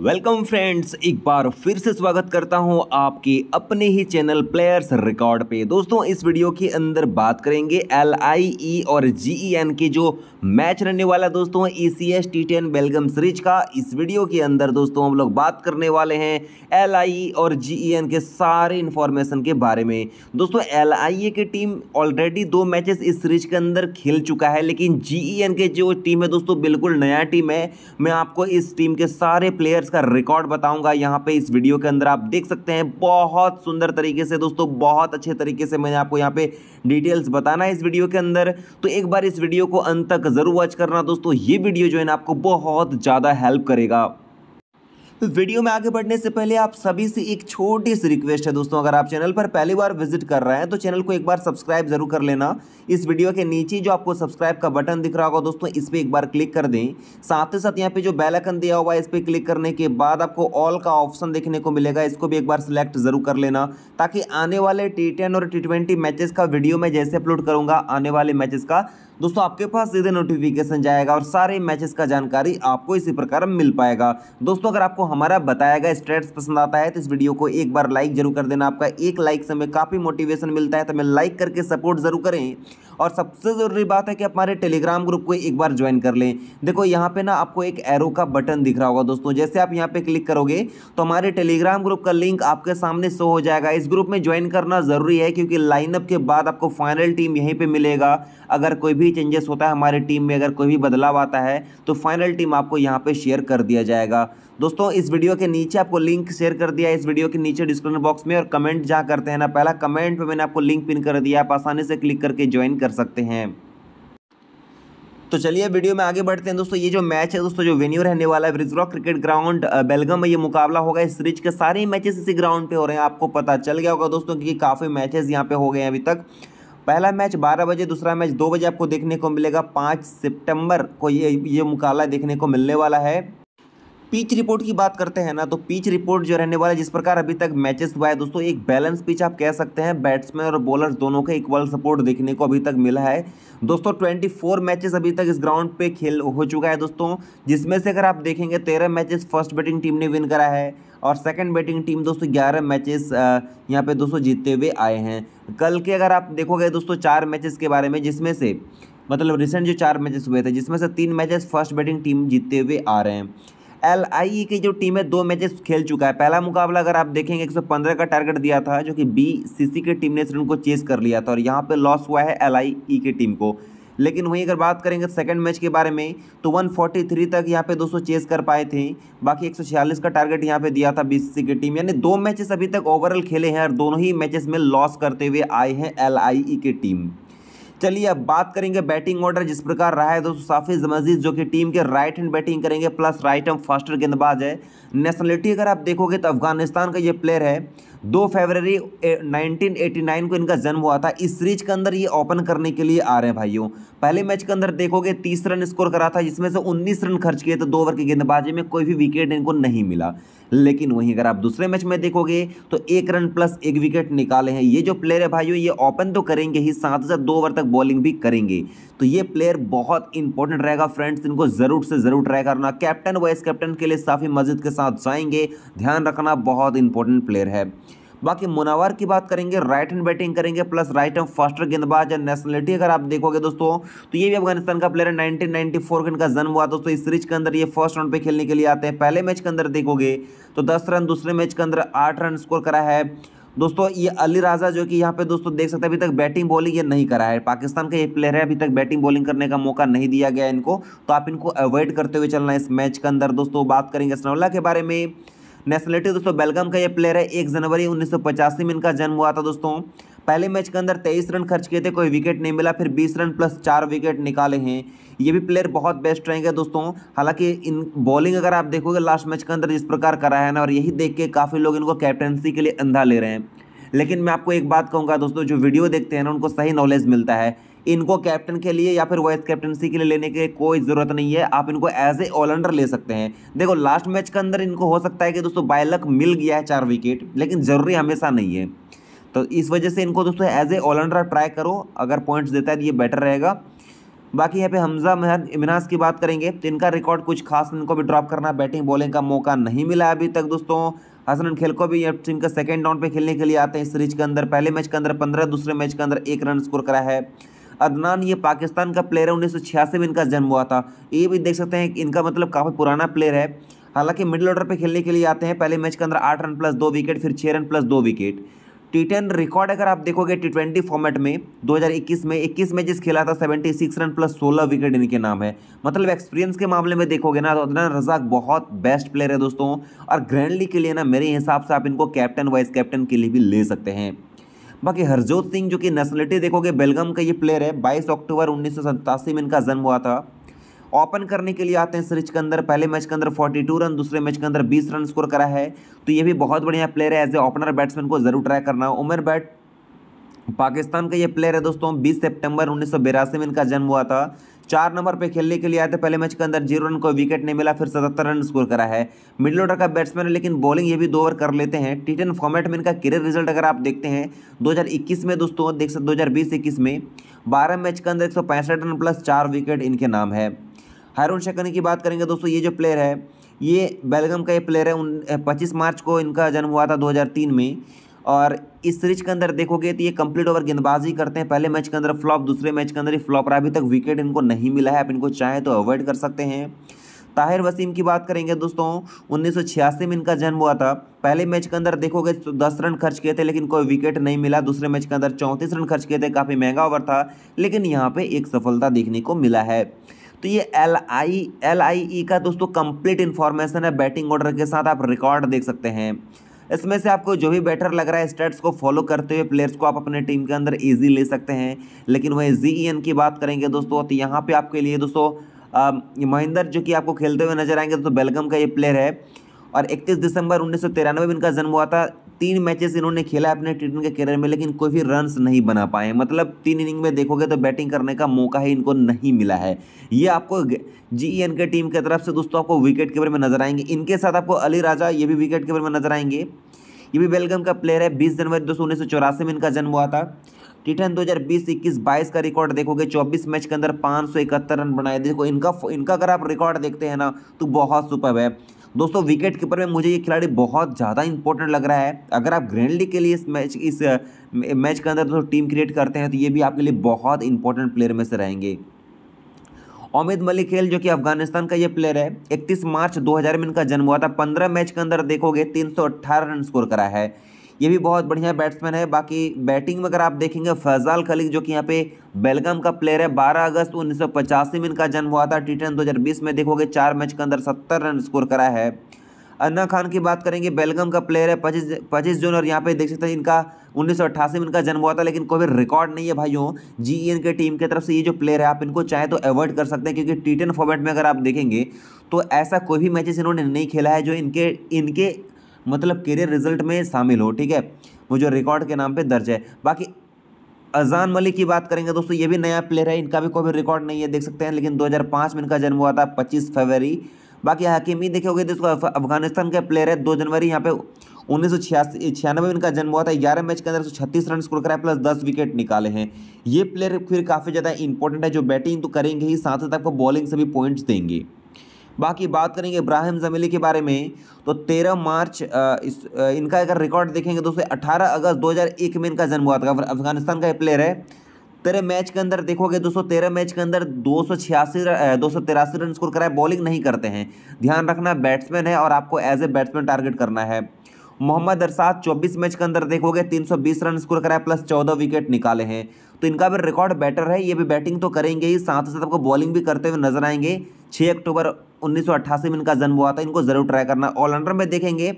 welcome friends एक बार फिर से स्वागत करता हूं आपके अपने ही चैनल प्लेयर्स रिकॉर्ड पे दोस्तों इस वीडियो के अंदर बात करेंगे एल आई ई और जी ई एन के जो मैच रहने वाला दोस्तों E C S T ten Belgium series का इस वीडियो के अंदर दोस्तों हम लोग बात करने वाले हैं एल आई ई और जी ई एन के सारे इन्फॉर्मेशन के बारे में दोस्तों एल आई ए की टीम ऑलरेडी दो मैचेस इस सीरीज के अंदर खेल चुका है लेकिन जी ई एन के जो टीम है दोस्तों बिल्कुल नया टीम है मैं आपको इस टीम के सारे प्लेयर प्लेयर्स का रिकॉर्ड बताऊंगा यहाँ पे इस वीडियो के अंदर आप देख सकते हैं बहुत सुंदर तरीके से दोस्तों बहुत अच्छे तरीके से मैंने आपको यहाँ पे डिटेल्स बताना है इस वीडियो के अंदर तो एक बार इस वीडियो को अंत तक ज़रूर वॉच करना दोस्तों ये वीडियो जो है ना आपको बहुत ज़्यादा हेल्प करेगा तो वीडियो में आगे बढ़ने से पहले आप सभी से एक छोटी सी रिक्वेस्ट है दोस्तों अगर आप चैनल पर पहली बार विजिट कर रहे हैं तो चैनल को एक बार सब्सक्राइब जरूर कर लेना इस वीडियो के नीचे जो आपको सब्सक्राइब का बटन दिख रहा होगा दोस्तों इस पर एक बार क्लिक कर दें साथ ही साथ यहाँ पे जो बेलाइकन दिया हुआ है इस पर क्लिक करने के बाद आपको ऑल का ऑप्शन देखने को मिलेगा इसको भी एक बार सिलेक्ट जरूर कर लेना ताकि आने वाले टी और टी मैचेस का वीडियो मैं जैसे अपलोड करूँगा आने वाले मैचेस का दोस्तों आपके पास सीधे नोटिफिकेशन जाएगा और सारे मैचेस का जानकारी आपको इसी प्रकार मिल पाएगा दोस्तों अगर आपको हमारा बताया गया स्टेट्स पसंद आता है तो इस वीडियो को एक बार लाइक जरूर कर देना आपका एक लाइक से हमें काफ़ी मोटिवेशन मिलता है तो हमें लाइक करके सपोर्ट जरूर करें और सबसे ज़रूरी बात है कि हमारे टेलीग्राम ग्रुप को एक बार ज्वाइन कर लें देखो यहाँ पे ना आपको एक एरो का बटन दिख रहा होगा दोस्तों जैसे आप यहाँ पे क्लिक करोगे तो हमारे टेलीग्राम ग्रुप का लिंक आपके सामने शो हो जाएगा इस ग्रुप में ज्वाइन करना ज़रूरी है क्योंकि लाइनअप के बाद आपको फाइनल टीम यहीं पर मिलेगा अगर कोई भी चेंजेस होता है हमारे टीम में अगर कोई भी बदलाव आता है तो फाइनल टीम आपको यहाँ पर शेयर कर दिया जाएगा दोस्तों इस वीडियो के नीचे आपको लिंक शेयर कर दिया इस वीडियो के नीचे डिस्क्रिप्शन बॉक्स में और कमेंट जहाँ करते हैं ना पहला कमेंट पर मैंने आपको लिंक पिन कर दिया आप आसानी से क्लिक करके ज्वाइन कर कर सकते हैं तो चलिए वीडियो में आगे बढ़ते हैं दोस्तों ये जो मैच है दोस्तों जो वेन्यू रहने वाला है ब्रिजरॉक क्रिकेट ग्राउंड बेलगम में ये मुकाबला होगा इस सीरीज के सारे मैचेस इसी ग्राउंड पे हो रहे हैं आपको पता चल गया होगा दोस्तों क्योंकि काफ़ी मैचेस यहाँ पे हो गए हैं अभी तक पहला मैच 12 बजे दूसरा मैच दो बजे आपको देखने को मिलेगा पाँच सितंबर को ये ये मुकाबला देखने को मिलने वाला है पिच रिपोर्ट की बात करते हैं ना तो पिच रिपोर्ट जो रहने वाला जिस प्रकार अभी तक मैचेस हुआ है दोस्तों एक बैलेंस पिच आप कह सकते हैं बैट्समैन और बॉलर दोनों का इक्वल सपोर्ट देखने को अभी तक मिला है दोस्तों 24 मैचेस अभी तक इस ग्राउंड पे खेल हो चुका है दोस्तों जिसमें से अगर आप देखेंगे तेरह मैचेस फर्स्ट बैटिंग टीम ने विन करा है और सेकंड बैटिंग टीम दोस्तों ग्यारह मैचेस यहाँ पे दोस्तों जीतते हुए आए हैं कल के अगर आप देखोगे दोस्तों चार मैचेस के बारे में जिसमें से मतलब रिसेंट जो चार मैचेस हुए थे जिसमें से तीन मैचेस फर्स्ट बैटिंग टीम जीतते हुए आ रहे हैं एल आई e की जो टीम है दो मैचेस खेल चुका है पहला मुकाबला अगर आप देखेंगे 115 का टारगेट दिया था जो कि बी सी सी की टीम ने इस रन को चेस कर लिया था और यहाँ पे लॉस हुआ है एल आई ई की टीम को लेकिन वहीं अगर बात करेंगे सेकंड मैच के बारे में तो 143 तक यहाँ पे 200 चेस कर पाए थे बाकी 146 का टारगेट यहाँ पे दिया था बीसीसी की टीम यानी दो मैचेस अभी तक ओवरऑल खेले हैं और दोनों ही मैचेस में लॉस करते हुए आए हैं एल e की टीम चलिए अब बात करेंगे बैटिंग ऑर्डर जिस प्रकार रहा है दोस्तों साफिज मजीद जो कि टीम के राइट हैंड बैटिंग करेंगे प्लस राइट हैंड फास्टर गेंदबाज है नेशनलिटी अगर आप देखोगे तो अफगानिस्तान का ये प्लेयर है दो फरवरी 1989 को इनका जन्म हुआ था इस सीरीज के अंदर ये ओपन करने के लिए आ रहे हैं भाइयों पहले मैच के अंदर देखोगे तीस रन स्कोर करा था जिसमें से उन्नीस रन खर्च किए तो दो ओवर की गेंदबाजी में कोई भी विकेट इनको नहीं मिला लेकिन वहीं अगर आप दूसरे मैच में देखोगे तो एक रन प्लस एक विकेट निकाले हैं ये जो प्लेयर है भाइयों ये ओपन तो करेंगे ही साथ साथ दो ओवर तक बॉलिंग भी करेंगे तो ये प्लेयर बहुत इंपॉर्टेंट रहेगा फ्रेंड्स इनको ज़रूर से ज़रूर ट्राई करना कैप्टन वाइस कैप्टन के लिए साफ़ी मस्जिद के साथ जाएंगे ध्यान रखना बहुत इंपॉर्टेंट प्लेयर है बाकी मुनावर की बात करेंगे राइट हैंड बैटिंग करेंगे प्लस राइट हैंड फास्टर गेंदबाज या नेशनलिटी अगर आप देखोगे दोस्तों तो ये भी अफगानिस्तान का प्लेयर है नाइनटीन का इनका जन्म हुआ दोस्तों इस सीरीज के अंदर ये फर्स्ट राउंड पे खेलने के लिए आते हैं पहले मैच के अंदर देखोगे तो दस रन दूसरे मैच के अंदर आठ रन स्कोर करा है दोस्तों ये अली राजा जो कि यहाँ पे दोस्तों देख सकते हैं अभी तक बैटिंग बॉलिंग ये नहीं करा है पाकिस्तान का ये प्लेयर है अभी तक बैटिंग बॉलिंग करने का मौका नहीं दिया गया इनको तो आप इनको अवॉइड करते हुए चलना इस मैच के अंदर दोस्तों बात करेंगे स्नौला के बारे में नेशनलिटी दोस्तों बेलगम का ये प्लेयर है एक जनवरी उन्नीस में इनका जन्म हुआ था दोस्तों पहले मैच के अंदर तेईस रन खर्च किए थे कोई विकेट नहीं मिला फिर बीस रन प्लस चार विकेट निकाले हैं ये भी प्लेयर बहुत बेस्ट रहेंगे दोस्तों हालांकि इन बॉलिंग अगर आप देखोगे लास्ट मैच के अंदर जिस प्रकार करा है ना और यही देख के काफ़ी लोग इनको कैप्टनसी के लिए अंधा ले रहे हैं लेकिन मैं आपको एक बात कहूँगा दोस्तों जो वीडियो देखते हैं ना उनको सही नॉलेज मिलता है इनको कैप्टन के लिए या फिर वाइस कैप्टनसी के लिए लेने की कोई ज़रूरत नहीं है आप इनको एज ए ऑलराउंडर ले सकते हैं देखो लास्ट मैच के अंदर इनको हो सकता है कि दोस्तों बायलक मिल गया है चार विकेट लेकिन ज़रूरी हमेशा नहीं है तो इस वजह से इनको दोस्तों एज ए ऑलराउंडर ट्राई करो अगर पॉइंट्स देता है तो ये बेटर रहेगा बाकी यहाँ पे हमजा महन इमनास की बात करेंगे तो इनका रिकॉर्ड कुछ खास इनको भी ड्रॉप करना बैटिंग बॉलिंग का मौका नहीं मिला अभी तक दोस्तों हसन खेल को भी टीम का सेकेंड राउंड पे खेलने के लिए आते हैं सीरीज के अंदर पहले मैच के अंदर पंद्रह दूसरे मैच के अंदर एक रन स्कोर करा है अदनान ये पाकिस्तान का प्लेयर है उन्नीस में इनका जन्म हुआ था ये भी देख सकते हैं इनका मतलब काफ़ी पुराना प्लेयर है हालांकि मिडिल ऑर्डर पर खेलने के लिए आते हैं पहले मैच के अंदर आठ रन प्लस दो विकेट फिर छः रन प्लस दो विकेट टी टेन रिकॉर्ड अगर आप देखोगे टी ट्वेंटी फॉर्मेट में 2021 में 21 मैचेस खेला था 76 रन प्लस 16 विकेट इनके नाम है मतलब एक्सपीरियंस के मामले में देखोगे ना तो अदनान रजाक बहुत बेस्ट प्लेयर है दोस्तों और ग्रैंडली के लिए ना मेरे हिसाब से आप इनको कैप्टन वाइस कैप्टन के लिए भी ले सकते हैं बाकी हरजोत सिंह जो कि नेशनलिटी देखोगे बेलगम का ये प्लेयर है बाईस अक्टूबर उन्नीस में इनका जन्म हुआ था ओपन करने के लिए आते हैं सीरीज के अंदर पहले मैच के अंदर 42 रन दूसरे मैच के अंदर 20 रन स्कोर करा है तो ये भी बहुत बढ़िया प्लेयर है एज ए ओपनर बैट्समैन को जरूर ट्राई करना उमर बैट पाकिस्तान का ये प्लेयर है दोस्तों 20 सितंबर उन्नीस में इनका जन्म हुआ था चार नंबर पे खेलने के लिए आए थे पहले मैच के अंदर जीरो रन को विकेट नहीं मिला फिर सतहत्तर रन स्कोर करा है मिडिल ऑर्डर का बैट्समैन है लेकिन बॉलिंग ये भी दो ओवर कर लेते हैं टी टेन फॉर्मेट में इनका करियर रिजल्ट अगर आप देखते हैं 2021 में दोस्तों देख सकते दो हज़ार में बारह मैच के अंदर एक रन प्लस चार विकेट इनके नाम है हारून शकनी की बात करेंगे दोस्तों ये जो प्लेयर है ये बेलगम का ये प्लेयर है उन पच्चीस मार्च को इनका जन्म हुआ था तीन में और इस सीरीज के अंदर देखोगे तो ये कंप्लीट ओवर गेंदबाजी करते हैं पहले मैच के अंदर फ्लॉप दूसरे मैच के अंदर ही फ्लॉप रहा अभी तक विकेट इनको नहीं मिला है आप इनको चाहें तो अवॉइड कर सकते हैं ताहिर वसीम की बात करेंगे दोस्तों उन्नीस में इनका जन्म हुआ था पहले मैच के अंदर देखोगे तो दस रन खर्च किए थे लेकिन कोई विकेट नहीं मिला दूसरे मैच के अंदर चौंतीस रन खर्च किए थे काफ़ी महंगा ओवर था लेकिन यहाँ पर एक सफलता देखने को मिला है तो ये L I L I E का दोस्तों कंप्लीट इन्फॉर्मेशन है बैटिंग ऑर्डर के साथ आप रिकॉर्ड देख सकते हैं इसमें से आपको जो भी बेटर लग रहा है स्टेट्स को फॉलो करते हुए प्लेयर्स को आप अपने टीम के अंदर ईजी ले सकते हैं लेकिन वहीं जी ई e एन की बात करेंगे दोस्तों तो यहाँ पर आपके लिए दोस्तों महेंद्र जो कि आपको खेलते हुए नजर आएंगे दोस्तों बेलगम का ये प्लेयर है और 31 दिसंबर उन्नीस में इनका जन्म हुआ था तीन मैचेस इन्होंने खेला है अपने टी के करियर में लेकिन कोई भी रन नहीं बना पाए मतलब तीन इनिंग में देखोगे तो बैटिंग करने का मौका ही इनको नहीं मिला है ये आपको जी एन के टीम की तरफ से दोस्तों आपको विकेट कीपर में नजर आएंगे इनके साथ आपको अली राजा ये भी विकेट कीपर में नजर आएंगे ये भी बेलगम का प्लेयर है बीस जनवरी दो उन्नीस सौ चौरासी में इनका जन्म हुआ था टिटन 2020 21 22 का रिकॉर्ड देखोगे 24 मैच के अंदर पाँच रन बनाए देखो इनका इनका अगर आप रिकॉर्ड देखते हैं ना तो बहुत सुपर है दोस्तों विकेट कीपर में मुझे ये खिलाड़ी बहुत ज़्यादा इंपॉर्टेंट लग रहा है अगर आप ग्रैंड लीग के लिए इस मैच इस मैच के अंदर दोस्तों टीम क्रिएट करते हैं तो ये भी आपके लिए बहुत इंपॉर्टेंट प्लेयर में से रहेंगे ओमिद मलिक खेल जो कि अफगानिस्तान का ये प्लेयर है 31 मार्च 2000 में इनका जन्म हुआ था 15 मैच के अंदर देखोगे 318 रन स्कोर करा है ये भी बहुत बढ़िया बैट्समैन है बाकी बैटिंग में अगर आप देखेंगे फैजाल खलीक जो कि यहाँ पे बेलगम का प्लेयर है 12 अगस्त उन्नीस में इनका जन्म हुआ था टी टेन दो में देखोगे चार मैच के अंदर सत्तर रन स्कोर करा है अन्ना खान की बात करेंगे बेलगम का प्लेयर है पच्चीस पच्चीस जून और यहाँ पे देख सकते हैं इनका उन्नीस में इनका जन्म हुआ था लेकिन कोई भी रिकॉर्ड नहीं है भाइयों जी ई e के टीम की तरफ से ये जो प्लेयर है आप इनको चाहे तो अवॉइड कर सकते हैं क्योंकि टी फॉर्मेट में अगर आप देखेंगे तो ऐसा कोई भी मैचेस इन्होंने नहीं खेला है जो इनके इनके मतलब करियर रिजल्ट में शामिल हो ठीक है वो जो रिकॉर्ड के नाम पर दर्ज है बाकी अजान मलिक की बात करेंगे दोस्तों ये भी नया प्लेयर है इनका भी कोई भी रिकॉर्ड नहीं है देख सकते हैं लेकिन 2005 में इनका जन्म हुआ था 25 फरवरी बाकी हकीमी देखे गए दोस्तों अफगानिस्तान के प्लेयर है दो जनवरी यहाँ पे उन्नीस सौ छियानवे में इनका जन्म हुआ था ग्यारह मैच के अंदर छत्तीस रन स्कोर कराए प्लस दस विकेट निकाले हैं ये प्लेयर फिर काफ़ी ज़्यादा इंपॉर्टेंट है जो बैटिंग तो करेंगे ही साथ साथ आपको बॉलिंग से भी पॉइंट्स देंगे बाकी बात करेंगे इब्राहिम जमीली के बारे में तो 13 मार्च इस इनका अगर रिकॉर्ड देखेंगे दोस्तों 18 अगस्त 2001 में इनका जन्म हुआ था अफगानिस्तान का प्लेयर है तेरह मैच के अंदर देखोगे दोस्तों तेरह मैच के अंदर दो सौ छियासी दो सौ तिरासी रन स्कोर कराए बॉलिंग नहीं करते हैं ध्यान रखना बैट्समैन है और आपको एज ए बैट्समैन टारगेट करना है मोहम्मद अरसाद चौबीस मैच के अंदर देखोगे 320 रन स्कोर कराए प्लस चौदह विकेट निकाले हैं तो इनका भी रिकॉर्ड बेटर है ये भी बैटिंग तो करेंगे ही साथ ही साथ आपको बॉलिंग भी करते हुए नजर आएंगे छः अक्टूबर उन्नीस में इनका जन्म हुआ था इनको ज़रूर ट्राई करना ऑलराउंडर में देखेंगे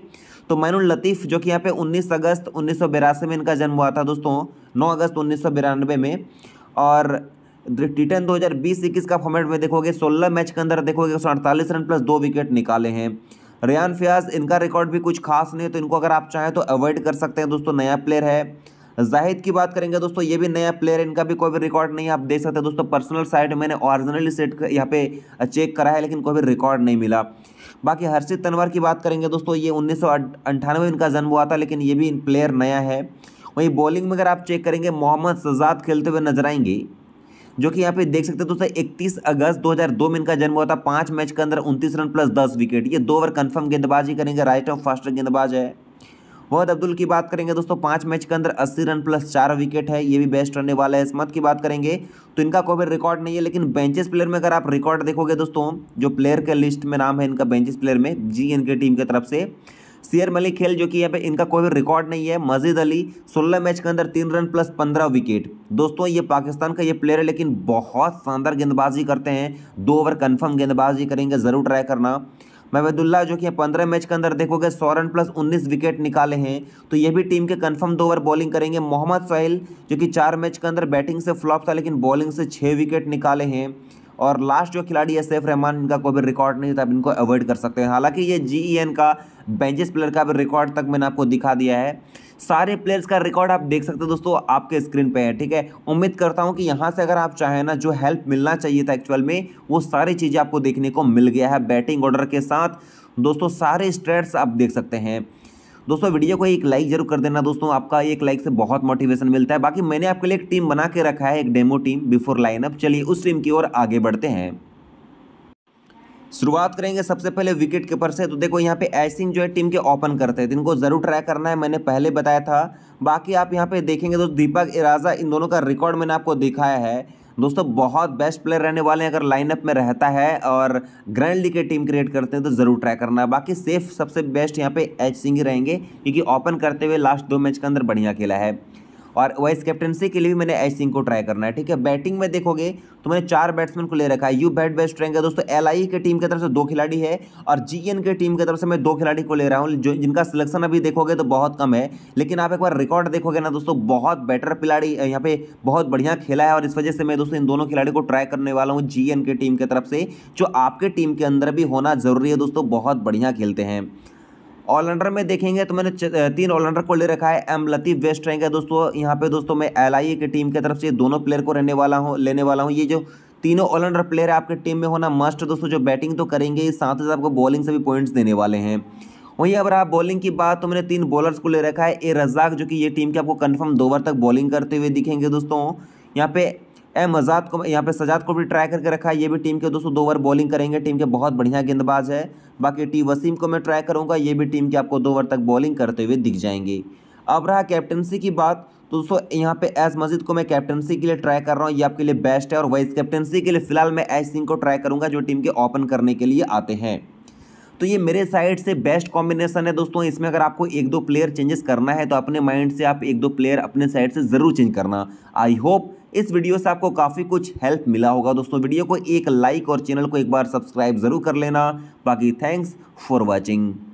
तो मैनुल लतीफ़ जो कि यहाँ पे उन्नीस अगस्त उन्नीस में इनका जन्म हुआ था दोस्तों नौ अगस्त उन्नीस में और टी टेन दो हज़ार बीस इक्कीस का फॉर्मेट में देखोगे सोलह मैच के अंदर देखोगे एक रन प्लस दो विकेट निकाले हैं रियान फयाज इनका रिकॉर्ड भी कुछ खास नहीं है तो इनको अगर आप चाहें तो अवॉइड कर सकते हैं दोस्तों नया प्लेयर है जाहिद की बात करेंगे दोस्तों ये भी नया प्लेयर है इनका भी कोई भी रिकॉर्ड नहीं है आप देख सकते हैं दोस्तों पर्सनल साइड मैंने ऑरिजिनली सेट यहाँ पे चेक करा है लेकिन कोई भी रिकॉर्ड नहीं मिला बाकी हर्षित तनवर की बात करेंगे दोस्तों ये उन्नीस में इनका जन्म हुआ था लेकिन ये भी प्लेयर नया है वहीं बॉलिंग में अगर आप चेक करेंगे मोहम्मद सजाद खेलते हुए नजर आएंगे जो कि यहाँ पे देख सकते हैं दोस्तों इकतीस अगस्त 2002 में इनका जन्म हुआ था पांच मैच के अंदर उनतीस रन प्लस दस विकेट ये दो ओवर कन्फर्म गेंदबाजी करेंगे राइट ऑफ फास्टर गेंदबाज है वहद अब्दुल की बात करेंगे दोस्तों पांच मैच के अंदर अस्सी रन प्लस चार विकेट है ये भी बेस्ट रहने वाला है इसमत की बात करेंगे तो इनका कोई भी रिकॉर्ड नहीं है लेकिन बेंचेस प्लेयर में अगर आप रिकॉर्ड देखोगे दोस्तों जो प्लेयर के लिस्ट में नाम है इनका बेंचेस प्लेयर में जी के टीम की तरफ से शेयर मलिक खेल जो कि यहाँ पे इनका कोई भी रिकॉर्ड नहीं है मजिद अली सोलह मैच के अंदर तीन रन प्लस पंद्रह विकेट दोस्तों ये पाकिस्तान का ये प्लेयर है लेकिन बहुत शानदार गेंदबाजी करते हैं दो ओवर कन्फर्म गेंदबाजी करेंगे ज़रूर ट्राई करना महमदुल्ला जो कि पंद्रह मैच के अंदर देखोगे सौ रन प्लस उन्नीस विकेट निकाले हैं तो ये भी टीम के कंफर्म दो ओवर बॉलिंग करेंगे मोहम्मद सहेल जो कि चार मैच के अंदर बैटिंग से फ्लॉप था लेकिन बॉलिंग से छः विकेट निकाले हैं और लास्ट जो खिलाड़ी है सैफ रहमान इनका कोई भी रिकॉर्ड नहीं था अब इनको अवॉइड कर सकते हैं हालांकि ये जी e का बेंचेस प्लेयर का रिकॉर्ड तक मैंने आपको दिखा दिया है सारे प्लेयर्स का रिकॉर्ड आप देख सकते हो दोस्तों आपके स्क्रीन पे है ठीक है उम्मीद करता हूँ कि यहाँ से अगर आप चाहें ना जो हेल्प मिलना चाहिए था एक्चुअल में वो सारी चीज़ें आपको देखने को मिल गया है बैटिंग ऑर्डर के साथ दोस्तों सारे स्टेट्स आप देख सकते हैं दोस्तों वीडियो को एक लाइक जरूर कर देना दोस्तों आपका एक लाइक से बहुत मोटिवेशन मिलता है बाकी मैंने आपके लिए एक टीम बना के रखा है एक डेमो टीम बिफोर लाइनअप चलिए उस टीम की ओर आगे बढ़ते हैं शुरुआत करेंगे सबसे पहले विकेट कीपर से तो देखो यहाँ पे ऐसिंग जो है टीम के ओपन करते हैं इनको ज़रूर ट्राई करना है मैंने पहले बताया था बाकी आप यहाँ पे देखेंगे तो दीपक इराजा इन दोनों का रिकॉर्ड मैंने आपको दिखाया है दोस्तों बहुत बेस्ट प्लेयर रहने वाले हैं अगर लाइनअप में रहता है और ग्रैंड लीग के टीम क्रिएट करते हैं तो ज़रूर ट्राई करना है बाकी सेफ सबसे बेस्ट यहाँ पे एच सिंह ही रहेंगे क्योंकि ओपन करते हुए लास्ट दो मैच के अंदर बढ़िया खेला है और वाइस कैप्टनसी के लिए भी मैंने एच सिंह को ट्राई करना है ठीक है बैटिंग में देखोगे तो मैंने चार बैट्समैन को ले रखा है यू बैट बेस्ट रहेंगे दोस्तों एल आई e के टीम की तरफ से दो खिलाड़ी है और जी एन के टीम की तरफ से मैं दो खिलाड़ी को ले रहा हूँ जिनका सिलेक्शन अभी देखोगे तो बहुत कम है लेकिन आप एक बार रिकॉर्ड देखोगे ना दोस्तों बहुत बेटर खिलाड़ी यहाँ पे बहुत बढ़िया खेला है और इस वजह से मैं दोस्तों इन दोनों खिलाड़ी को ट्राई करने वाला हूँ जी के टीम की तरफ से जो आपके टीम के अंदर भी होना जरूरी है दोस्तों बहुत बढ़िया खेलते हैं ऑलराउंडर में देखेंगे तो मैंने तीन ऑलराउंडर को ले रखा है एम लतीफ वेस्ट रैंक है दोस्तों यहाँ पे दोस्तों मैं एल आई ए की टीम की तरफ से दोनों प्लेयर को रहने वाला हूँ लेने वाला हूँ ये जो तीनों ऑलराउंडर प्लेयर आपके टीम में होना मस्ट दोस्तों जो बैटिंग तो करेंगे साथ ही साथ आपको बॉलिंग से भी पॉइंट्स देने वाले हैं वहीं अगर आप बॉलिंग की बात तो मैंने तीन बॉलर्स को ले रखा है ए रजाक जो कि ये टीम के आपको कन्फर्म दो ओवर तक बॉलिंग करते हुए दिखेंगे दोस्तों यहाँ पे एम आज़ाद को यहाँ पे सजाद को भी ट्राई करके रखा है ये भी टीम के दोस्तों दो ओवर बॉलिंग करेंगे टीम के बहुत बढ़िया गेंदबाज है बाकी टी वसीम को मैं ट्राई करूँगा ये भी टीम के आपको दो ओवर तक बॉलिंग करते हुए दिख जाएंगे अब रहा कैप्टनसी की बात तो दोस्तों यहाँ पे एस मस्जिद को मैं कैप्टनसी के लिए ट्राई कर रहा हूँ ये आपके लिए बेस्ट है और वाइस कैप्टनसी के लिए फिलहाल मैं एस सिंह को ट्राई करूँगा जो टीम के ओपन करने के लिए आते हैं तो ये मेरे साइड से बेस्ट कॉम्बिनेशन है दोस्तों इसमें अगर आपको एक दो प्लेयर चेंजेस करना है तो अपने माइंड से आप एक दो प्लेयर अपने साइड से ज़रूर चेंज करना आई होप इस वीडियो से आपको काफ़ी कुछ हेल्प मिला होगा दोस्तों वीडियो को एक लाइक और चैनल को एक बार सब्सक्राइब ज़रूर कर लेना बाकी थैंक्स फॉर वॉचिंग